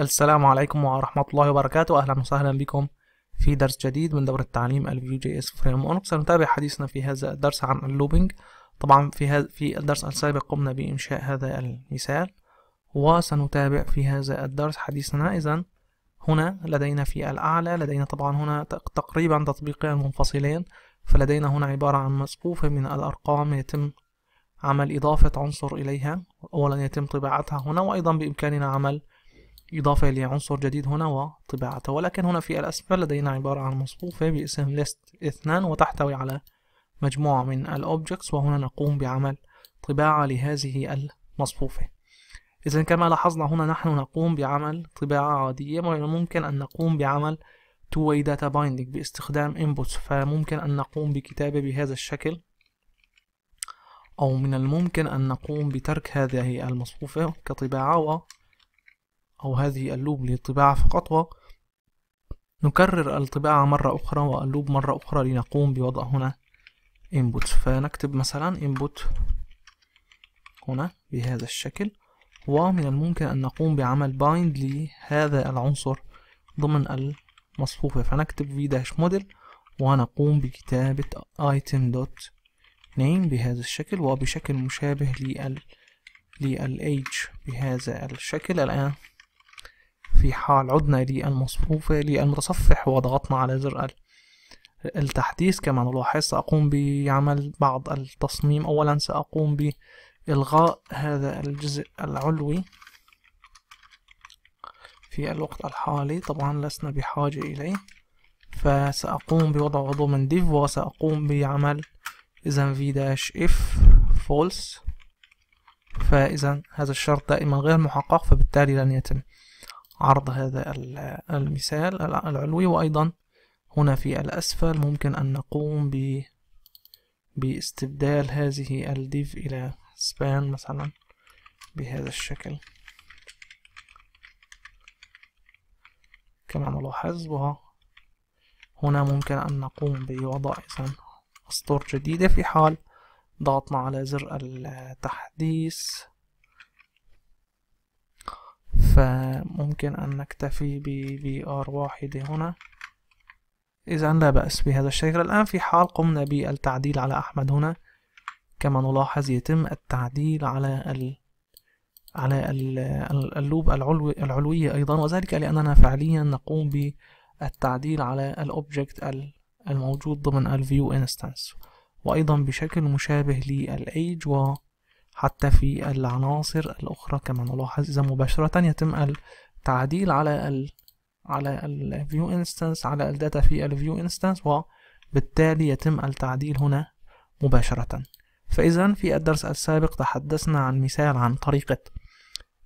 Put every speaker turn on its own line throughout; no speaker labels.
السلام عليكم ورحمة الله وبركاته أهلا وسهلا بكم في درس جديد من دورة التعليم الفيو جي اس سنتابع حديثنا في هذا الدرس عن اللوبينج طبعا في هذا في الدرس السابق قمنا بإنشاء هذا المثال وسنتابع في هذا الدرس حديثنا إذا هنا لدينا في الأعلى لدينا طبعا هنا تقريبا تطبيقين منفصلين فلدينا هنا عبارة عن مسقوفة من الأرقام يتم عمل إضافة عنصر إليها أولا يتم طباعتها هنا وأيضا بإمكاننا عمل إضافة إلى عنصر جديد هنا وطباعته ولكن هنا في الأسفل لدينا عبارة عن مصفوفة باسم list اثنان وتحتوي على مجموعة من الأوبجكتس وهنا نقوم بعمل طباعة لهذه المصفوفة إذا كما لاحظنا هنا نحن نقوم بعمل طباعة عادية ومن الممكن أن نقوم بعمل two-way data binding باستخدام inputs فممكن أن نقوم بكتابة بهذا الشكل أو من الممكن أن نقوم بترك هذه المصفوفة كطباعة و أو هذه اللوب للطباعة فقط ونكرر الطباعة مرة أخرى واللوب مرة أخرى لنقوم بوضع هنا input فنكتب مثلا input هنا بهذا الشكل ومن الممكن أن نقوم بعمل bind لهذا العنصر ضمن المصفوفة فنكتب v-model ونقوم بكتابة item.name بهذا الشكل وبشكل مشابه لل لل age بهذا الشكل الآن في حال عدنا للمصفوفة للمتصفح وضغطنا على زر ال التحديث كما نلاحظ سأقوم بعمل بعض التصميم أولا سأقوم بإلغاء هذا الجزء العلوي في الوقت الحالي طبعا لسنا بحاجة إليه فسأقوم بوضع عضو من ديف وسأقوم بعمل إذا في داش إف فولس فإذا هذا الشرط دائما غير محقق فبالتالي لن يتم عرض هذا المثال العلوي وأيضا هنا في الأسفل ممكن أن نقوم ب باستبدال هذه الديف إلى سبان مثلا بهذا الشكل كما نلاحظ هنا ممكن أن نقوم بوضع أسطور جديدة في حال ضغطنا على زر التحديث فممكن أن نكتفي ب VR واحدة هنا إذا لا بأس بهذا الشكل الآن في حال قمنا بالتعديل على أحمد هنا كما نلاحظ يتم التعديل على ال على اللوب العلوي العلوية أيضا وذلك لأننا فعليا نقوم بالتعديل على الأوبجكت الموجود ضمن الفيو انستانس وأيضا بشكل مشابه للأيج و حتى في العناصر الأخرى كما نلاحظ إذا مباشرة يتم التعديل على ال على ال view instance على الداتا في ال view instance وبالتالي يتم التعديل هنا مباشرة فإذا في الدرس السابق تحدثنا عن مثال عن طريقة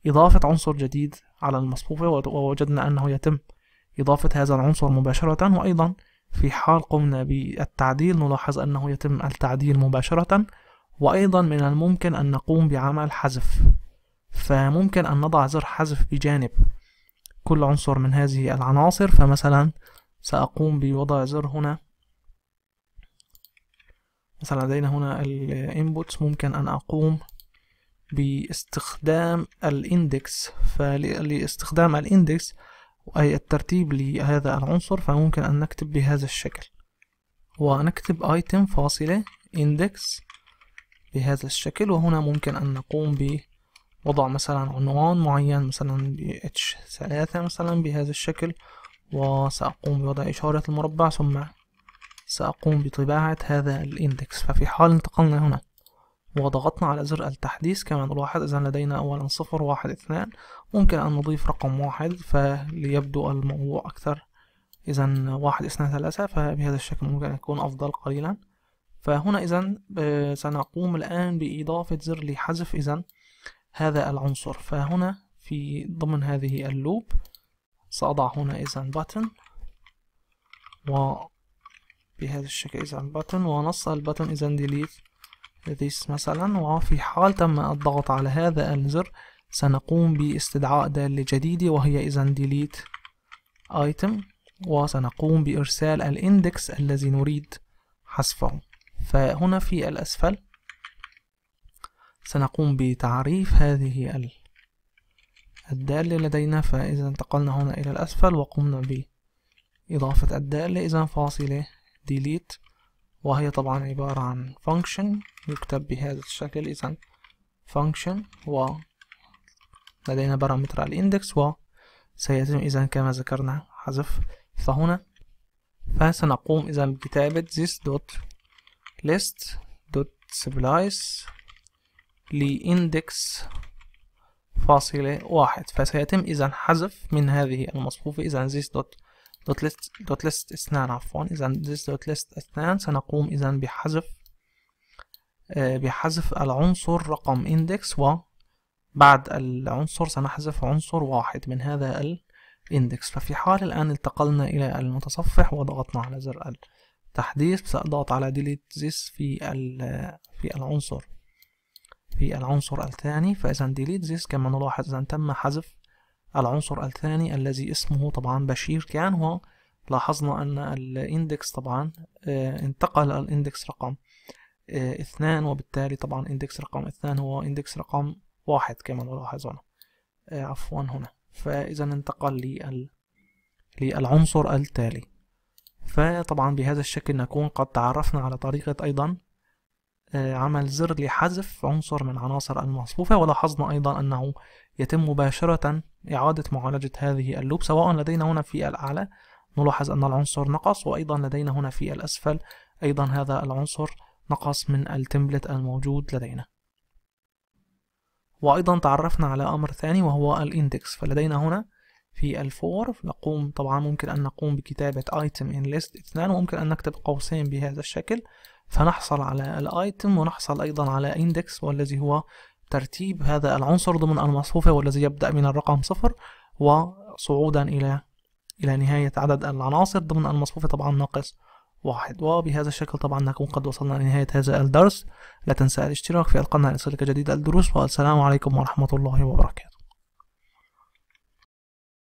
إضافة عنصر جديد على المصفوفة ووجدنا أنه يتم إضافة هذا العنصر مباشرة وأيضا في حال قمنا بالتعديل نلاحظ أنه يتم التعديل مباشرة وأيضا من الممكن أن نقوم بعمل حذف فممكن أن نضع زر حذف بجانب كل عنصر من هذه العناصر فمثلا سأقوم بوضع زر هنا مثلا لدينا هنا الانبوتس ممكن أن أقوم باستخدام الاندكس فلاستخدام الاندكس أي الترتيب لهذا العنصر فممكن أن نكتب بهذا الشكل ونكتب item فاصلة index بهذا الشكل وهنا ممكن أن نقوم بوضع مثلا عنوان معين مثلا h ثلاثة مثلا بهذا الشكل وسأقوم بوضع إشارة المربع ثم سأقوم بطباعة هذا الاندكس ففي حال انتقلنا هنا وضغطنا على زر التحديث كما نلاحظ إذا لدينا أولا صفر واحد اثنان ممكن أن نضيف رقم واحد فليبدو الموضوع أكثر إذا واحد اثنان ثلاثة فبهذا الشكل ممكن أن يكون أفضل قليلا فهنا إذا آه، سنقوم الآن بإضافة زر لحذف إذا هذا العنصر فهنا في ضمن هذه اللوب سأضع هنا إذا button و بهذا الشكل إذا button ونص button إذا delete this مثلا وفي حال تم الضغط على هذا الزر سنقوم باستدعاء دالة جديدة وهي إذا delete item وسنقوم بإرسال الاندكس الذي نريد حذفه فهنا في الأسفل سنقوم بتعريف هذه الدالة لدينا فإذا انتقلنا هنا إلى الأسفل وقمنا بإضافة الدالة إذا فاصلة delete وهي طبعا عبارة عن function يكتب بهذا الشكل إذا function و لدينا بارامتر الاندكس وسيتم إذا كما ذكرنا حذف فهنا فسنقوم إذا بكتابة this dot list dot splice لإندكس فاصلة واحد فسيتم إذا حذف من هذه المصفوفة إذا this dot dot list dot list اثنان عفوا إذا this dot list اثنان سنقوم إذا بحذف آه، بحذف العنصر رقم index وبعد العنصر سنحذف عنصر واحد من هذا الإندكس ففي حال الآن انتقلنا إلى المتصفح وضغطنا على زر ال تحديث سأضغط على delete this في في العنصر في العنصر الثاني فإذا delete this كما نلاحظ إذا تم حذف العنصر الثاني الذي اسمه طبعا بشير كان هو لاحظنا أن الاندكس طبعا آه، انتقل الاندكس رقم آه، اثنان وبالتالي طبعا اندكس رقم اثنان هو اندكس رقم واحد كما نلاحظ هنا آه، عفوا هنا فإذا انتقل للعنصر التالي فطبعا بهذا الشكل نكون قد تعرفنا على طريقة أيضا آه، عمل زر لحذف عنصر من عناصر المصفوفة ولاحظنا أيضا أنه يتم مباشرة إعادة معالجة هذه اللوب سواء لدينا هنا في الأعلى نلاحظ أن العنصر نقص وأيضا لدينا هنا في الأسفل أيضا هذا العنصر نقص من التمبلت الموجود لدينا وأيضا تعرفنا على أمر ثاني وهو الإندكس فلدينا هنا في الفور نقوم طبعا ممكن أن نقوم بكتابة item in list اثنان وممكن أن نكتب قوسين بهذا الشكل فنحصل على الايتم ونحصل أيضا على index والذي هو ترتيب هذا العنصر ضمن المصفوفة والذي يبدأ من الرقم صفر وصعودا إلى إلى نهاية عدد العناصر ضمن المصفوفة طبعا ناقص واحد وبهذا الشكل طبعا نكون قد وصلنا لنهاية هذا الدرس لا تنسى الاشتراك في القناة ليصلك جديد الدروس والسلام عليكم ورحمة الله وبركاته